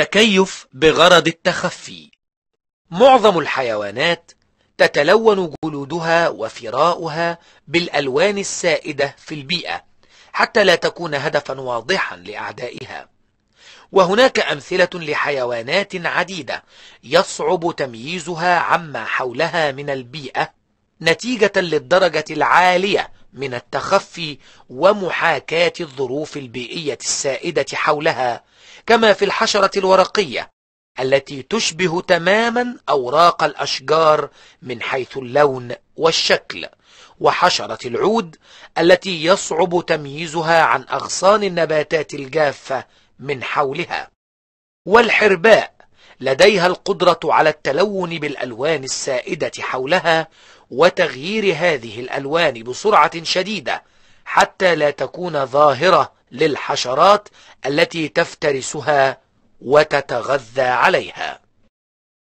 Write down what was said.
التكيف بغرض التخفي معظم الحيوانات تتلون جلودها وفراؤها بالألوان السائدة في البيئة حتى لا تكون هدفا واضحا لأعدائها وهناك أمثلة لحيوانات عديدة يصعب تمييزها عما حولها من البيئة نتيجة للدرجة العالية من التخفي ومحاكاة الظروف البيئية السائدة حولها كما في الحشرة الورقية التي تشبه تماما أوراق الأشجار من حيث اللون والشكل وحشرة العود التي يصعب تمييزها عن أغصان النباتات الجافة من حولها والحرباء لديها القدرة على التلون بالألوان السائدة حولها وتغيير هذه الألوان بسرعة شديدة حتى لا تكون ظاهرة للحشرات التي تفترسها وتتغذى عليها